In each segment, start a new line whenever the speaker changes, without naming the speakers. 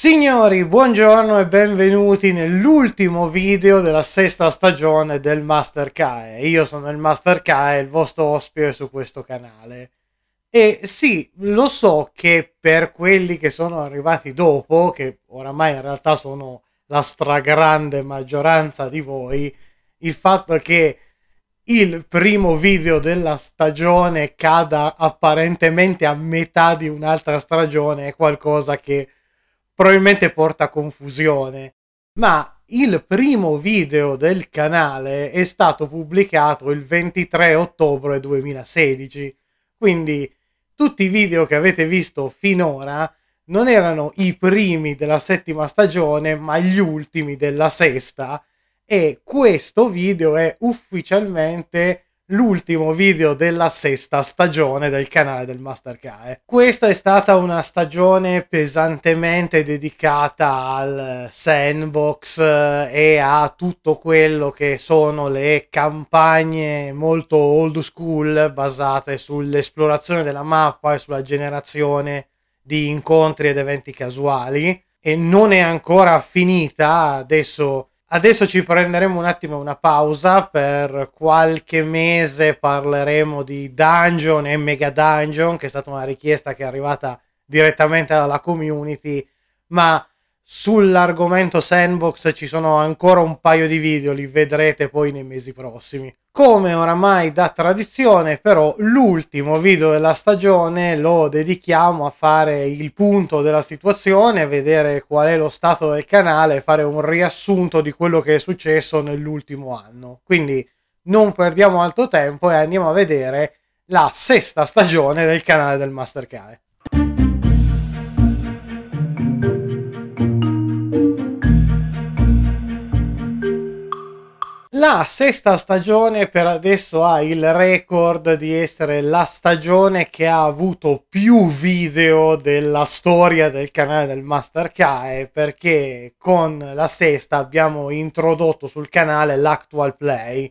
Signori, buongiorno e benvenuti nell'ultimo video della sesta stagione del Master Kae. Io sono il Master Kae, il vostro ospite su questo canale. E sì, lo so che per quelli che sono arrivati dopo, che oramai in realtà sono la stragrande maggioranza di voi, il fatto che il primo video della stagione cada apparentemente a metà di un'altra stagione è qualcosa che probabilmente porta confusione, ma il primo video del canale è stato pubblicato il 23 ottobre 2016, quindi tutti i video che avete visto finora non erano i primi della settima stagione, ma gli ultimi della sesta. E questo video è ufficialmente l'ultimo video della sesta stagione del canale del Mastercae. Eh. Questa è stata una stagione pesantemente dedicata al sandbox eh, e a tutto quello che sono le campagne molto old school basate sull'esplorazione della mappa e sulla generazione di incontri ed eventi casuali e non è ancora finita adesso Adesso ci prenderemo un attimo una pausa, per qualche mese parleremo di dungeon e mega dungeon, che è stata una richiesta che è arrivata direttamente dalla community, ma sull'argomento sandbox ci sono ancora un paio di video, li vedrete poi nei mesi prossimi. Come oramai da tradizione, però, l'ultimo video della stagione lo dedichiamo a fare il punto della situazione, a vedere qual è lo stato del canale, fare un riassunto di quello che è successo nell'ultimo anno. Quindi non perdiamo altro tempo e andiamo a vedere la sesta stagione del canale del Mastercard. La sesta stagione per adesso ha il record di essere la stagione che ha avuto più video della storia del canale del Master Kai eh, perché con la sesta abbiamo introdotto sul canale l'Actual Play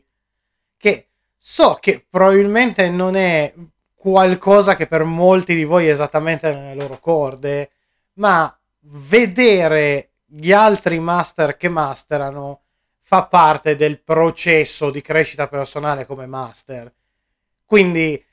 che so che probabilmente non è qualcosa che per molti di voi è esattamente nelle loro corde ma vedere gli altri master che masterano fa parte del processo di crescita personale come master. Quindi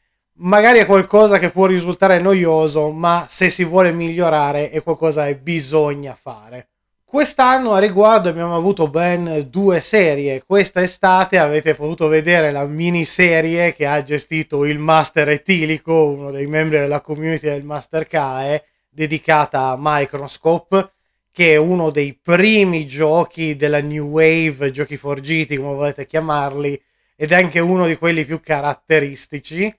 magari è qualcosa che può risultare noioso, ma se si vuole migliorare è qualcosa che bisogna fare. Quest'anno a riguardo abbiamo avuto ben due serie. Questa estate avete potuto vedere la miniserie che ha gestito il Master Etilico, uno dei membri della community del Master CAE, dedicata a Microscope che è uno dei primi giochi della New Wave, giochi forgiti come volete chiamarli, ed è anche uno di quelli più caratteristici.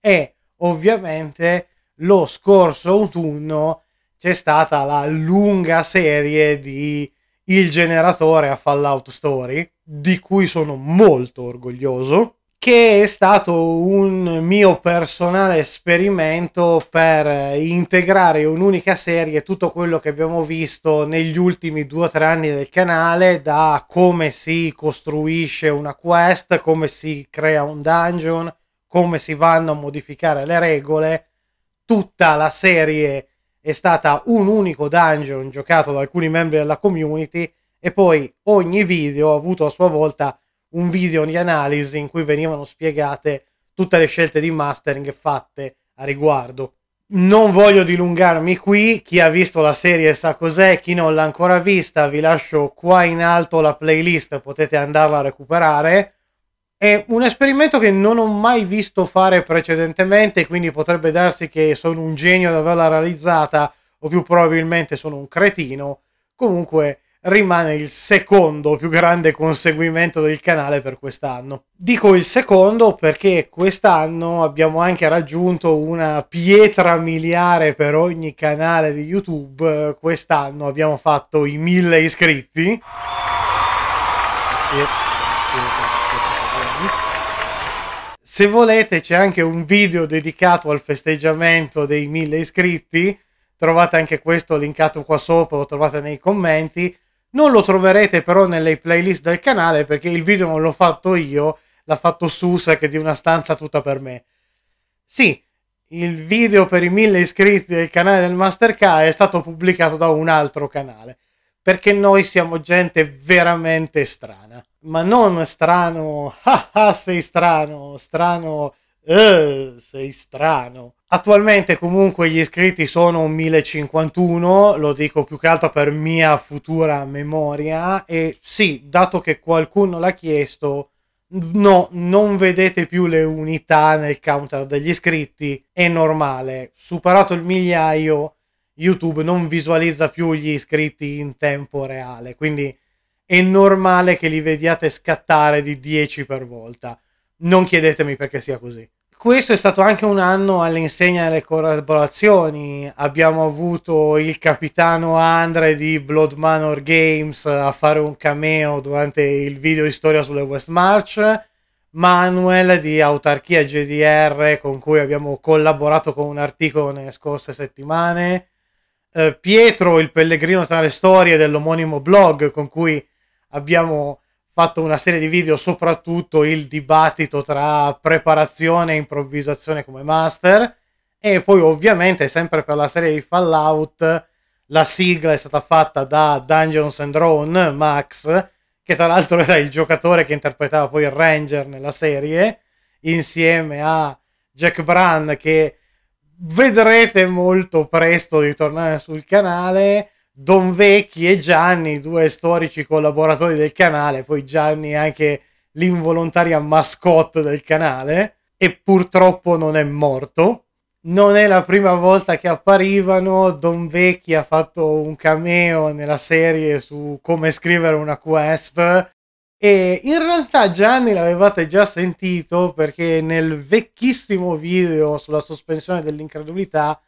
E ovviamente lo scorso autunno c'è stata la lunga serie di Il generatore a Fallout Story, di cui sono molto orgoglioso che è stato un mio personale esperimento per integrare in un'unica serie tutto quello che abbiamo visto negli ultimi due o tre anni del canale, da come si costruisce una quest, come si crea un dungeon, come si vanno a modificare le regole. Tutta la serie è stata un unico dungeon giocato da alcuni membri della community e poi ogni video ha avuto a sua volta un video di analisi in cui venivano spiegate tutte le scelte di mastering fatte a riguardo. Non voglio dilungarmi qui, chi ha visto la serie sa cos'è, chi non l'ha ancora vista vi lascio qua in alto la playlist, potete andarla a recuperare. È un esperimento che non ho mai visto fare precedentemente, quindi potrebbe darsi che sono un genio ad averla realizzata o più probabilmente sono un cretino. Comunque rimane il secondo più grande conseguimento del canale per quest'anno. Dico il secondo perché quest'anno abbiamo anche raggiunto una pietra miliare per ogni canale di YouTube. Quest'anno abbiamo fatto i mille iscritti. Se volete c'è anche un video dedicato al festeggiamento dei mille iscritti, trovate anche questo linkato qua sopra, lo trovate nei commenti non lo troverete però nelle playlist del canale perché il video non l'ho fatto io, l'ha fatto Susa che è di una stanza tutta per me. Sì, il video per i mille iscritti del canale del Mastercard è stato pubblicato da un altro canale perché noi siamo gente veramente strana ma non strano ah, ah sei strano strano uh, sei strano Attualmente comunque gli iscritti sono 1051, lo dico più che altro per mia futura memoria e sì, dato che qualcuno l'ha chiesto, no, non vedete più le unità nel counter degli iscritti, è normale, superato il migliaio YouTube non visualizza più gli iscritti in tempo reale, quindi è normale che li vediate scattare di 10 per volta. Non chiedetemi perché sia così questo è stato anche un anno all'insegna delle collaborazioni. Abbiamo avuto il capitano Andre di Blood Manor Games a fare un cameo durante il video di storia sulle West March. Manuel di Autarchia GDR con cui abbiamo collaborato con un articolo nelle scorse settimane. Eh, Pietro, il pellegrino tra le storie dell'omonimo blog con cui abbiamo fatto una serie di video soprattutto il dibattito tra preparazione e improvvisazione come master e poi ovviamente sempre per la serie di Fallout la sigla è stata fatta da Dungeons and Drone Max che tra l'altro era il giocatore che interpretava poi il Ranger nella serie insieme a Jack Bran che vedrete molto presto di tornare sul canale Don Vecchi e Gianni, due storici collaboratori del canale, poi Gianni è anche l'involontaria mascotte del canale e purtroppo non è morto. Non è la prima volta che apparivano, Don Vecchi ha fatto un cameo nella serie su come scrivere una quest e in realtà Gianni l'avevate già sentito perché nel vecchissimo video sulla sospensione dell'incredulità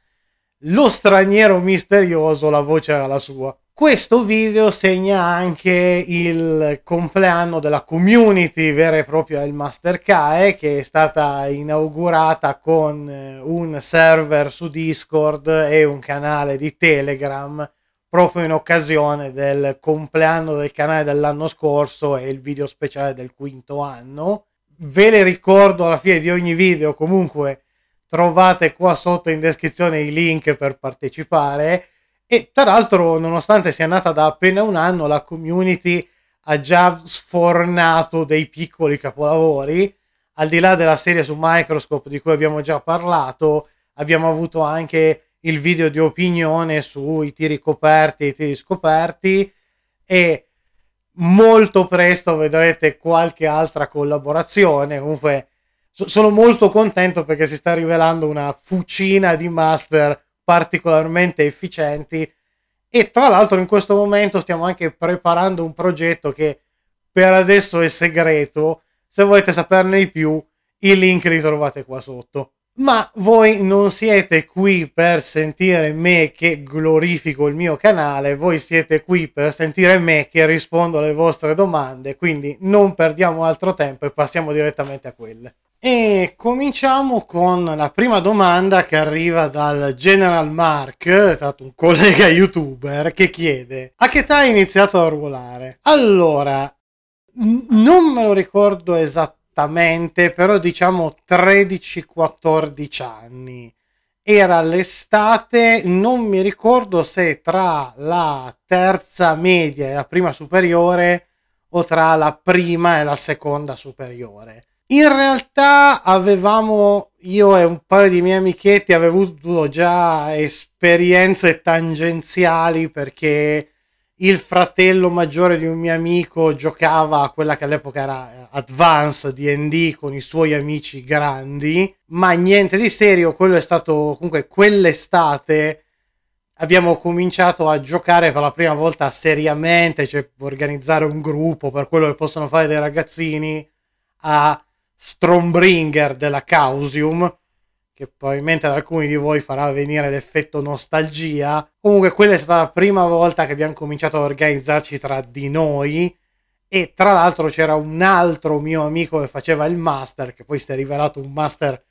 lo straniero misterioso, la voce era la sua. Questo video segna anche il compleanno della community vera e propria del Mastercae che è stata inaugurata con eh, un server su Discord e un canale di Telegram proprio in occasione del compleanno del canale dell'anno scorso e il video speciale del quinto anno. Ve le ricordo alla fine di ogni video comunque trovate qua sotto in descrizione i link per partecipare e tra l'altro nonostante sia nata da appena un anno la community ha già sfornato dei piccoli capolavori al di là della serie su Microscope di cui abbiamo già parlato abbiamo avuto anche il video di opinione sui tiri coperti e i tiri scoperti e molto presto vedrete qualche altra collaborazione comunque so- sono molto contento perché si sta rivelando una fucina di master particolarmente efficienti e tra l'altro in questo momento stiamo anche preparando un progetto che per adesso è segreto, se volete saperne di più i link li trovate qua sotto. Ma voi non siete qui per sentire me che glorifico il mio canale, voi siete qui per sentire me che rispondo alle vostre domande, quindi non perdiamo altro tempo e passiamo direttamente a quelle. E cominciamo con la prima domanda che arriva dal General Mark, tanto un collega youtuber, che chiede a che età hai iniziato a ruolare? Allora, n- non me lo ricordo esattamente, però diciamo 13-14 anni. Era l'estate, non mi ricordo se tra la terza media e la prima superiore o tra la prima e la seconda superiore in realtà avevamo, io e un paio di miei amichetti, avevo avuto già esperienze tangenziali perché il fratello maggiore di un mio amico giocava a quella che all'epoca era Advanced DD con i suoi amici grandi, ma niente di serio, quello è stato comunque quell'estate abbiamo cominciato a giocare per la prima volta seriamente, cioè organizzare un gruppo per quello che possono fare dei ragazzini a Strombringer della Causium, che probabilmente ad alcuni di voi farà venire l'effetto nostalgia. Comunque quella è stata la prima volta che abbiamo cominciato a organizzarci tra di noi e tra l'altro c'era un altro mio amico che faceva il master, che poi si è rivelato un master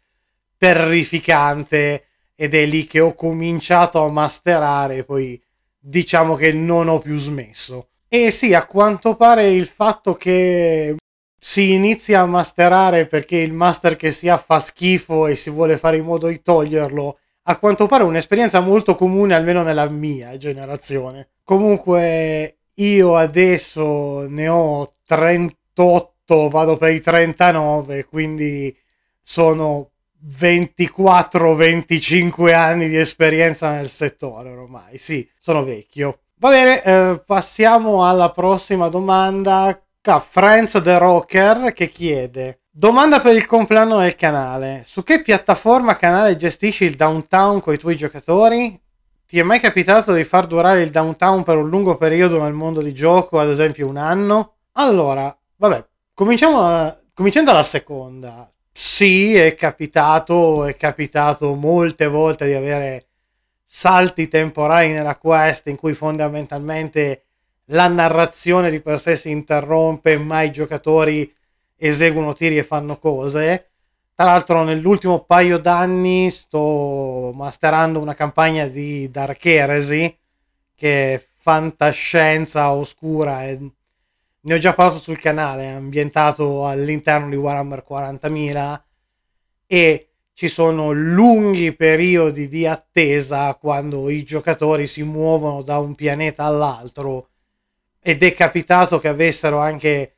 terrificante ed è lì che ho cominciato a masterare, poi diciamo che non ho più smesso. E sì, a quanto pare il fatto che si inizia a masterare perché il master che si ha fa schifo e si vuole fare in modo di toglierlo, a quanto pare un'esperienza molto comune, almeno nella mia generazione. Comunque io adesso ne ho 38, vado per i 39, quindi sono 24-25 anni di esperienza nel settore ormai, sì, sono vecchio. Va bene, eh, passiamo alla prossima domanda da Friends the Rocker che chiede Domanda per il compleanno del canale. Su che piattaforma canale gestisci il downtown con i tuoi giocatori? Ti è mai capitato di far durare il downtown per un lungo periodo nel mondo di gioco, ad esempio un anno? Allora, vabbè, cominciamo a... cominciando dalla seconda. Sì, è capitato, è capitato molte volte di avere salti temporali nella quest in cui fondamentalmente la narrazione di per sé si interrompe, ma i giocatori eseguono tiri e fanno cose. Tra l'altro nell'ultimo paio d'anni sto masterando una campagna di Dark Heresy che è fantascienza oscura e ne ho già parlato sul canale, è ambientato all'interno di Warhammer 40.000 e ci sono lunghi periodi di attesa quando i giocatori si muovono da un pianeta all'altro ed è capitato che avessero anche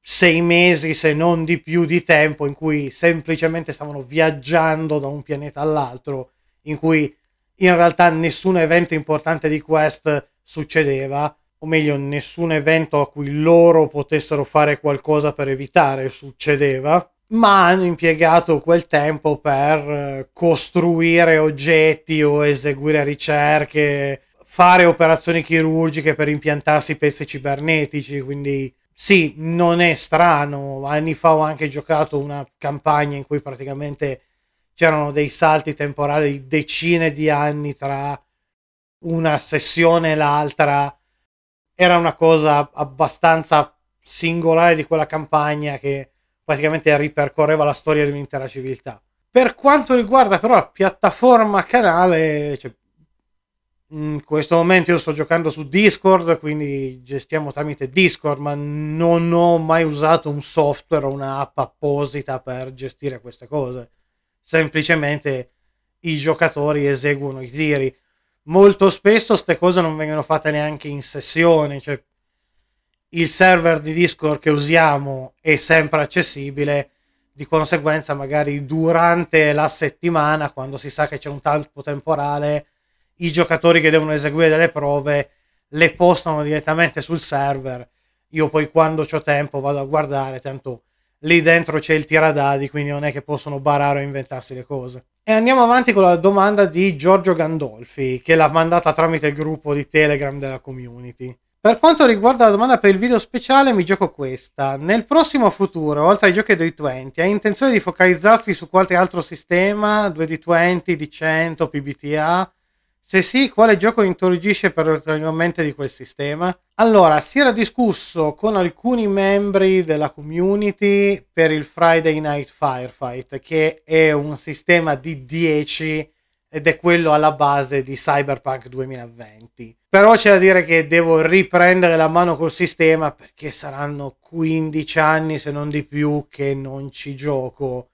sei mesi, se non di più, di tempo in cui semplicemente stavano viaggiando da un pianeta all'altro, in cui in realtà nessun evento importante di Quest succedeva, o meglio, nessun evento a cui loro potessero fare qualcosa per evitare succedeva, ma hanno impiegato quel tempo per eh, costruire oggetti o eseguire ricerche fare operazioni chirurgiche per impiantarsi pezzi cibernetici, quindi sì, non è strano. Anni fa ho anche giocato una campagna in cui praticamente c'erano dei salti temporali di decine di anni tra una sessione e l'altra. Era una cosa abbastanza singolare di quella campagna che praticamente ripercorreva la storia di un'intera civiltà. Per quanto riguarda però la piattaforma canale, cioè, in questo momento io sto giocando su Discord, quindi gestiamo tramite Discord, ma non ho mai usato un software o un'app apposita per gestire queste cose. Semplicemente i giocatori eseguono i tiri. Molto spesso queste cose non vengono fatte neanche in sessione, cioè il server di Discord che usiamo è sempre accessibile, di conseguenza magari durante la settimana, quando si sa che c'è un tempo temporale, i giocatori che devono eseguire delle prove le postano direttamente sul server. Io poi quando ho tempo vado a guardare, tanto lì dentro c'è il tiradadi, quindi non è che possono barare o inventarsi le cose. E andiamo avanti con la domanda di Giorgio Gandolfi, che l'ha mandata tramite il gruppo di Telegram della community. Per quanto riguarda la domanda per il video speciale, mi gioco questa. Nel prossimo futuro, oltre ai giochi 2D20, hai intenzione di focalizzarti su qualche altro sistema? 2D20, D100, PBTA? Se sì, quale gioco intologisce particolarmente di quel sistema? Allora, si era discusso con alcuni membri della community per il Friday Night Firefight, che è un sistema di 10 ed è quello alla base di Cyberpunk 2020. Però c'è da dire che devo riprendere la mano col sistema perché saranno 15 anni, se non di più, che non ci gioco.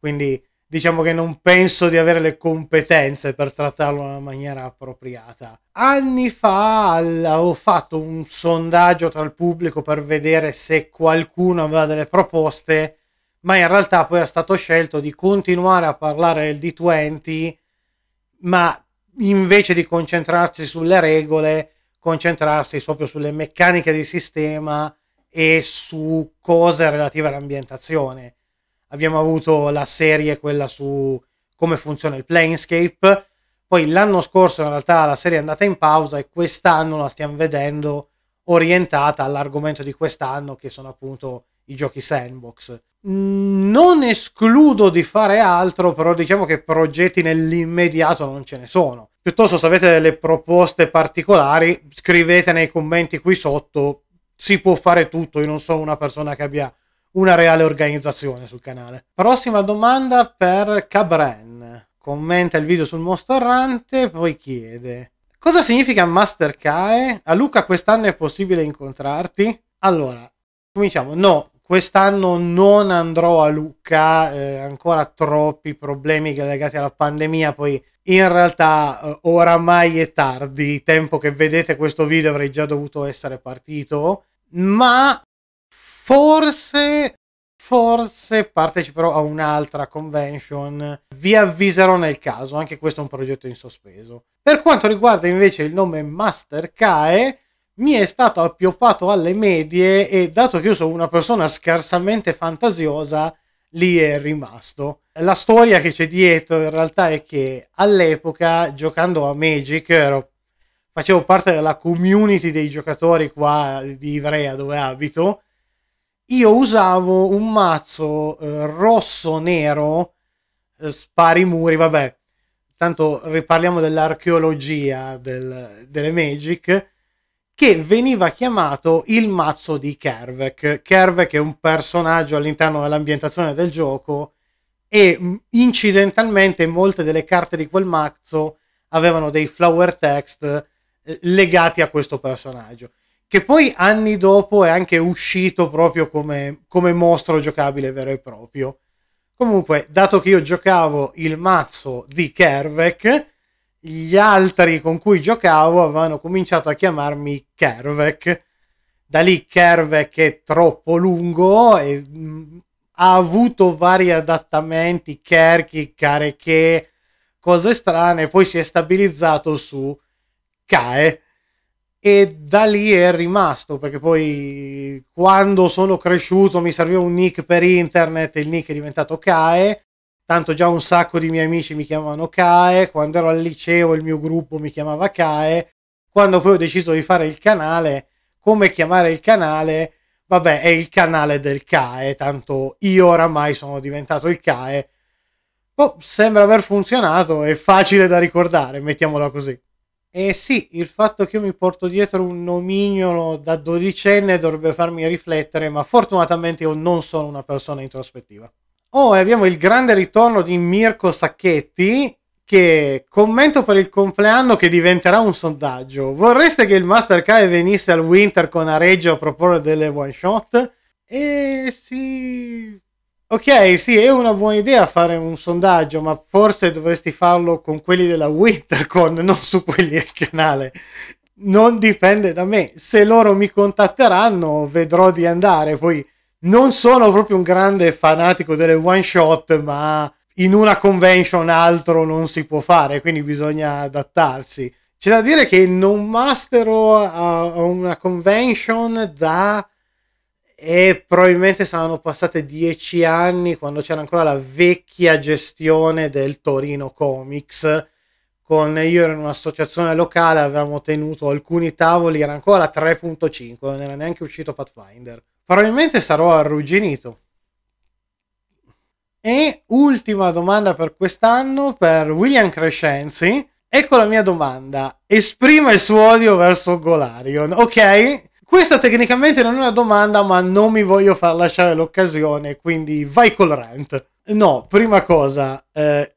Quindi diciamo che non penso di avere le competenze per trattarlo in una maniera appropriata. Anni fa ho fatto un sondaggio tra il pubblico per vedere se qualcuno aveva delle proposte, ma in realtà poi è stato scelto di continuare a parlare del D20, ma invece di concentrarsi sulle regole, concentrarsi proprio sulle meccaniche di sistema e su cose relative all'ambientazione abbiamo avuto la serie quella su come funziona il Planescape, poi l'anno scorso in realtà la serie è andata in pausa e quest'anno la stiamo vedendo orientata all'argomento di quest'anno che sono appunto i giochi sandbox. Mm, non escludo di fare altro, però diciamo che progetti nell'immediato non ce ne sono. Piuttosto se avete delle proposte particolari scrivete nei commenti qui sotto, si può fare tutto, io non sono una persona che abbia una reale organizzazione sul canale. Prossima domanda per Cabran. Commenta il video sul mostro errante, poi chiede: Cosa significa Master Kae? A Luca quest'anno è possibile incontrarti? Allora, cominciamo. No, quest'anno non andrò a Luca, eh, ancora troppi problemi legati alla pandemia, poi in realtà eh, oramai è tardi, tempo che vedete questo video avrei già dovuto essere partito, ma Forse, forse parteciperò a un'altra convention. Vi avviserò nel caso, anche questo è un progetto in sospeso. Per quanto riguarda invece il nome Master Kae, mi è stato appioppato alle medie e dato che io sono una persona scarsamente fantasiosa, lì è rimasto. La storia che c'è dietro in realtà è che all'epoca giocando a Magic ero, facevo parte della community dei giocatori qua di Ivrea dove abito io usavo un mazzo eh, rosso-nero, eh, spari muri, vabbè, tanto riparliamo dell'archeologia del, delle Magic, che veniva chiamato il mazzo di Kervek. Kervek è un personaggio all'interno dell'ambientazione del gioco e mm, incidentalmente molte delle carte di quel mazzo avevano dei flower text eh, legati a questo personaggio che poi anni dopo è anche uscito proprio come, come mostro giocabile vero e proprio. Comunque, dato che io giocavo il mazzo di Kervek, gli altri con cui giocavo avevano cominciato a chiamarmi Kervek. Da lì Kervek è troppo lungo e mh, mm, ha avuto vari adattamenti, Kerki, Kareche, cose strane, poi si è stabilizzato su Kae e da lì è rimasto perché poi quando sono cresciuto mi serviva un nick per internet il nick è diventato CAE tanto già un sacco di miei amici mi chiamavano CAE quando ero al liceo il mio gruppo mi chiamava CAE quando poi ho deciso di fare il canale come chiamare il canale vabbè è il canale del CAE tanto io oramai sono diventato il CAE boh, sembra aver funzionato è facile da ricordare mettiamola così eh sì, il fatto che io mi porto dietro un nomignolo da dodicenne dovrebbe farmi riflettere, ma fortunatamente io non sono una persona introspettiva. Oh, e abbiamo il grande ritorno di Mirko Sacchetti, che commento per il compleanno che diventerà un sondaggio. Vorreste che il Mastercard venisse al Winter con Areggio a proporre delle one shot? E eh sì, Ok, sì, è una buona idea fare un sondaggio, ma forse dovresti farlo con quelli della Wintercon, non su quelli del canale. Non dipende da me. Se loro mi contatteranno, vedrò di andare. Poi non sono proprio un grande fanatico delle one shot, ma in una convention altro non si può fare, quindi bisogna adattarsi. C'è da dire che non mastero a uh, una convention da e probabilmente saranno passate dieci anni quando c'era ancora la vecchia gestione del Torino Comics. Con io ero in un'associazione locale, avevamo tenuto alcuni tavoli, era ancora 3.5, non era neanche uscito Pathfinder. Probabilmente sarò arrugginito. E ultima domanda per quest'anno per William Crescenzi. Ecco la mia domanda. Esprima il suo odio verso Golarion. Ok, questa tecnicamente non è una domanda, ma non mi voglio far lasciare l'occasione, quindi vai col rant. No, prima cosa, eh,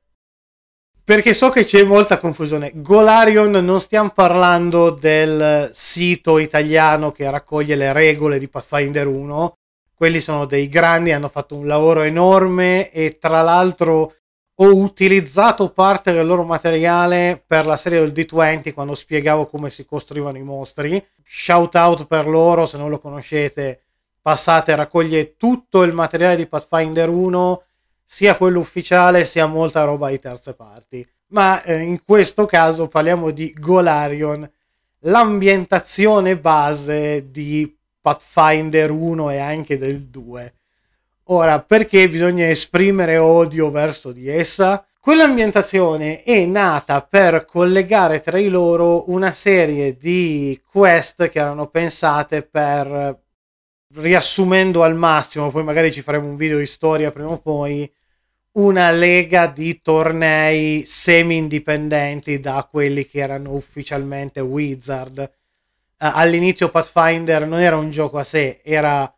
perché so che c'è molta confusione. Golarion non stiamo parlando del sito italiano che raccoglie le regole di Pathfinder 1. Quelli sono dei grandi, hanno fatto un lavoro enorme e tra l'altro ho utilizzato parte del loro materiale per la serie del D20 quando spiegavo come si costruivano i mostri. Shout out per loro, se non lo conoscete, passate, raccoglie tutto il materiale di Pathfinder 1, sia quello ufficiale sia molta roba di terze parti. Ma eh, in questo caso parliamo di Golarion, l'ambientazione base di Pathfinder 1 e anche del 2 Ora, perché bisogna esprimere odio verso di essa? Quell'ambientazione è nata per collegare tra di loro una serie di quest che erano pensate per riassumendo al massimo, poi magari ci faremo un video di storia prima o poi, una lega di tornei semi-indipendenti da quelli che erano ufficialmente Wizard. Eh, all'inizio Pathfinder non era un gioco a sé, era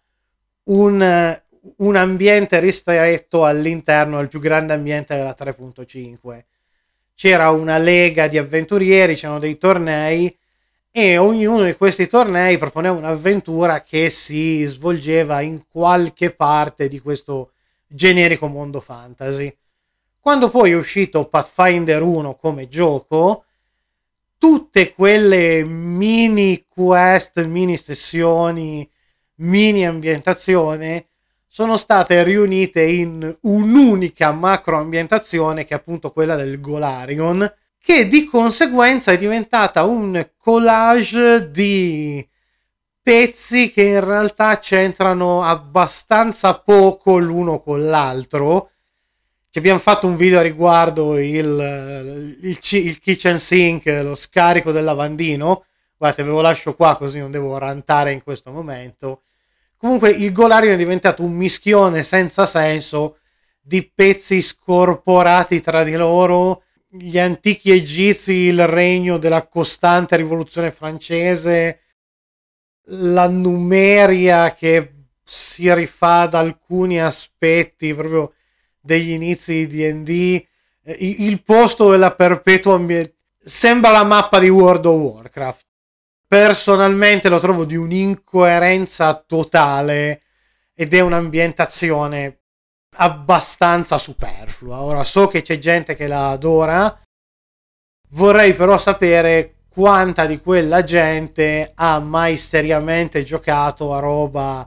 un, un ambiente ristretto all'interno del più grande ambiente della 3.5. C'era una lega di avventurieri, c'erano dei tornei e ognuno di questi tornei proponeva un'avventura che si svolgeva in qualche parte di questo generico mondo fantasy. Quando poi è uscito Pathfinder 1 come gioco, tutte quelle mini quest, mini sessioni, mini ambientazione sono state riunite in un'unica macro ambientazione che è appunto quella del Golarion, che di conseguenza è diventata un collage di pezzi che in realtà c'entrano abbastanza poco l'uno con l'altro. Ci abbiamo fatto un video a riguardo il, il, il kitchen sink, lo scarico del lavandino. Guardate, ve lo lascio qua così non devo rantare in questo momento. Comunque il Golarion è diventato un mischione senza senso di pezzi scorporati tra di loro, gli antichi egizi, il regno della costante rivoluzione francese, la numeria che si rifà ad alcuni aspetti proprio degli inizi di DD, eh, il posto della perpetua ambientazione. Sembra la mappa di World of Warcraft personalmente lo trovo di un'incoerenza totale ed è un'ambientazione abbastanza superflua. Ora so che c'è gente che la adora, vorrei però sapere quanta di quella gente ha mai seriamente giocato a roba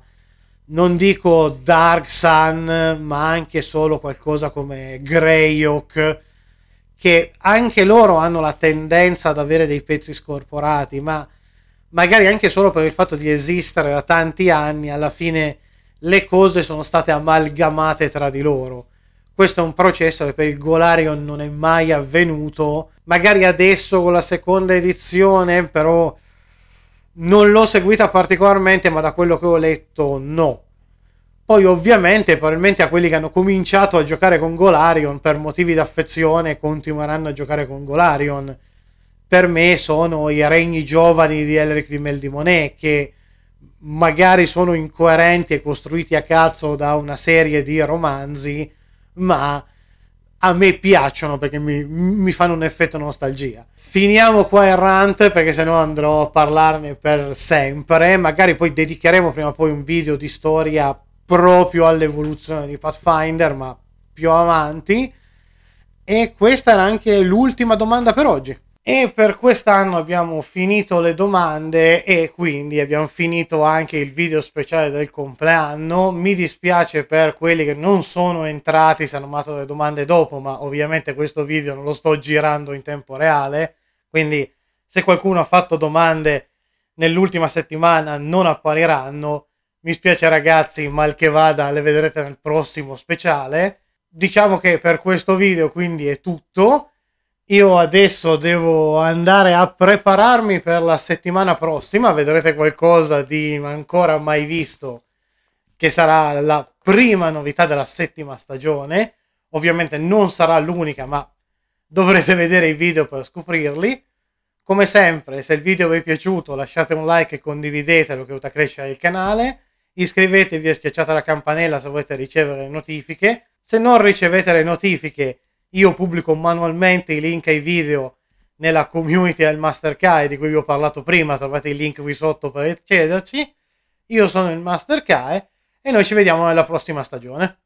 non dico Dark Sun, ma anche solo qualcosa come Greyhawk che anche loro hanno la tendenza ad avere dei pezzi scorporati, ma magari anche solo per il fatto di esistere da tanti anni, alla fine le cose sono state amalgamate tra di loro. Questo è un processo che per il Golarion non è mai avvenuto. Magari adesso con la seconda edizione, però non l'ho seguita particolarmente, ma da quello che ho letto no. Poi ovviamente probabilmente a quelli che hanno cominciato a giocare con Golarion per motivi d'affezione continueranno a giocare con Golarion per me sono i regni giovani di Elric di Meldimonet che magari sono incoerenti e costruiti a cazzo da una serie di romanzi, ma a me piacciono perché mi, mi fanno un effetto nostalgia. Finiamo qua il rant perché sennò andrò a parlarne per sempre. Magari poi dedicheremo prima o poi un video di storia proprio all'evoluzione di Pathfinder, ma più avanti. E questa era anche l'ultima domanda per oggi. E per quest'anno abbiamo finito le domande e quindi abbiamo finito anche il video speciale del compleanno. Mi dispiace per quelli che non sono entrati, si hanno mandato le domande dopo, ma ovviamente questo video non lo sto girando in tempo reale. Quindi se qualcuno ha fatto domande nell'ultima settimana non appariranno. Mi spiace ragazzi, mal che vada, le vedrete nel prossimo speciale. Diciamo che per questo video quindi è tutto io adesso devo andare a prepararmi per la settimana prossima, vedrete qualcosa di ancora mai visto, che sarà la prima novità della settima stagione. Ovviamente non sarà l'unica, ma dovrete vedere i video per scoprirli. Come sempre, se il video vi è piaciuto lasciate un like e condividetelo che aiuta a crescere il canale. Iscrivetevi e schiacciate la campanella se volete ricevere notifiche. Se non ricevete le notifiche io pubblico manualmente i link ai video nella community del Mastercard di cui vi ho parlato prima, trovate il link qui sotto per accederci. Io sono il Mastercard e noi ci vediamo nella prossima stagione.